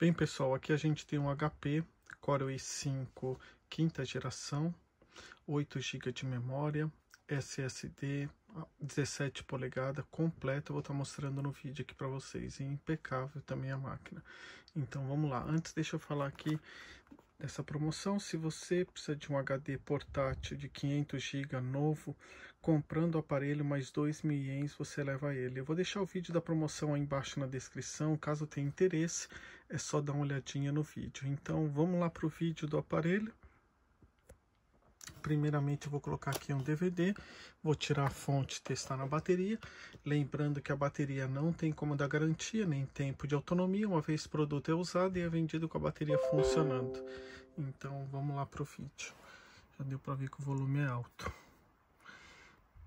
Bem, pessoal, aqui a gente tem um HP Core i5 quinta geração, 8 GB de memória, SSD 17 polegada completo, eu vou estar tá mostrando no vídeo aqui para vocês, e é impecável também a máquina. Então vamos lá, antes deixa eu falar aqui dessa promoção. Se você precisa de um HD portátil de 500 GB novo, comprando o aparelho mais 2 mil ienes você leva ele. Eu vou deixar o vídeo da promoção aí embaixo na descrição, caso tenha interesse, é só dar uma olhadinha no vídeo. Então vamos lá para o vídeo do aparelho. Primeiramente eu vou colocar aqui um DVD, vou tirar a fonte e testar na bateria. Lembrando que a bateria não tem como dar garantia, nem tempo de autonomia, uma vez o produto é usado e é vendido com a bateria funcionando. Então vamos lá para o vídeo. Já deu para ver que o volume é alto.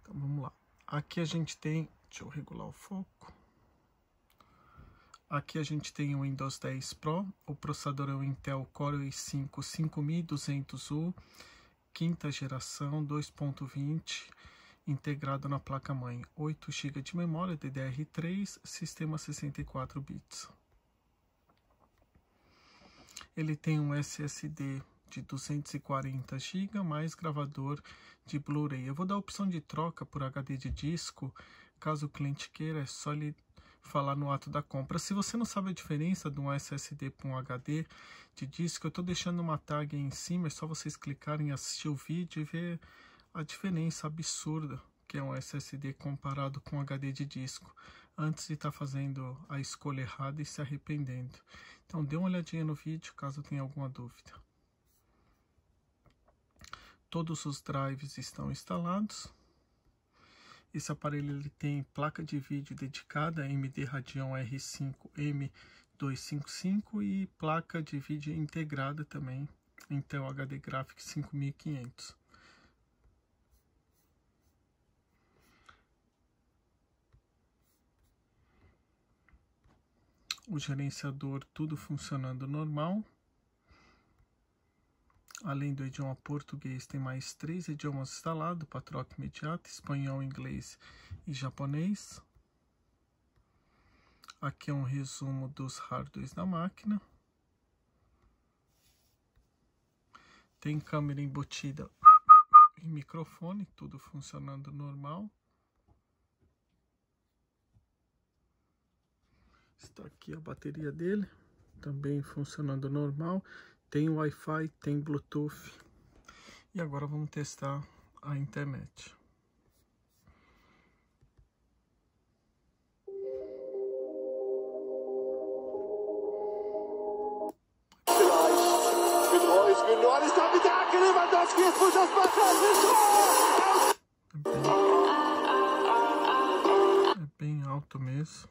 Então vamos lá. Aqui a gente tem, deixa eu regular o foco. Aqui a gente tem o Windows 10 Pro, o processador é o Intel Core i5 5200U, quinta geração 2.20 integrado na placa-mãe, 8 GB de memória DDR3, sistema 64 bits. Ele tem um SSD de 240 GB mais gravador de Blu-ray. Eu vou dar a opção de troca por HD de disco, caso o cliente queira, é só ele falar no ato da compra. Se você não sabe a diferença de um SSD para um HD de disco, eu estou deixando uma tag aí em cima, é só vocês clicarem em assistir o vídeo e ver a diferença absurda que é um SSD comparado com um HD de disco, antes de estar tá fazendo a escolha errada e se arrependendo. Então dê uma olhadinha no vídeo caso tenha alguma dúvida. Todos os drives estão instalados. Esse aparelho ele tem placa de vídeo dedicada MD Radeon R5M255 e placa de vídeo integrada também Intel HD Graphics 5500. O gerenciador tudo funcionando normal, Além do idioma português, tem mais três idiomas instalados para espanhol, inglês e japonês. Aqui é um resumo dos hardwares da máquina. Tem câmera embutida e microfone, tudo funcionando normal. Está aqui a bateria dele, também funcionando normal. Tem Wi-Fi, tem Bluetooth. E agora vamos testar a internet. É bem alto mesmo.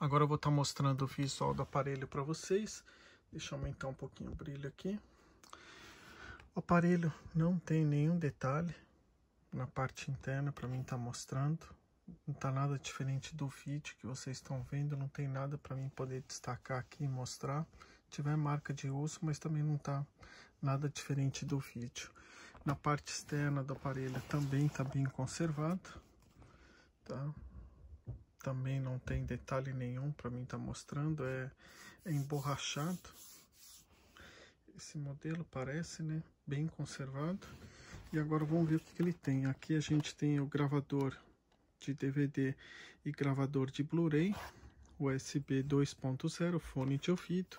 Agora eu vou estar tá mostrando o visual do aparelho para vocês. Deixa eu aumentar um pouquinho o brilho aqui. O aparelho não tem nenhum detalhe na parte interna para mim estar tá mostrando. Não está nada diferente do vídeo que vocês estão vendo, não tem nada para mim poder destacar aqui e mostrar. Tiver marca de uso, mas também não está nada diferente do vídeo. Na parte externa do aparelho também está bem conservado tá? Também não tem detalhe nenhum para mim tá mostrando, é, é emborrachado. Esse modelo parece, né? Bem conservado. E agora vamos ver o que, que ele tem. Aqui a gente tem o gravador de DVD e gravador de Blu-ray, USB 2.0, fone de ouvido,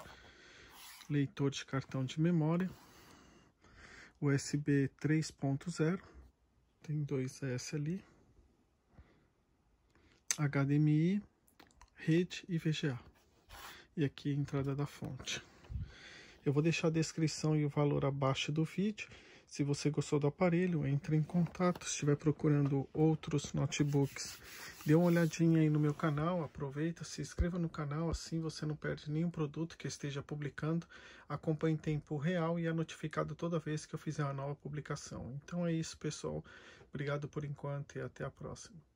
leitor de cartão de memória, USB 3.0, tem dois S ali, HDMI, rede e VGA. E aqui a entrada da fonte. Eu vou deixar a descrição e o valor abaixo do vídeo. Se você gostou do aparelho, entre em contato. Se estiver procurando outros notebooks, dê uma olhadinha aí no meu canal, aproveita, se inscreva no canal, assim você não perde nenhum produto que esteja publicando. Acompanhe em tempo real e é notificado toda vez que eu fizer uma nova publicação. Então é isso, pessoal. Obrigado por enquanto e até a próxima.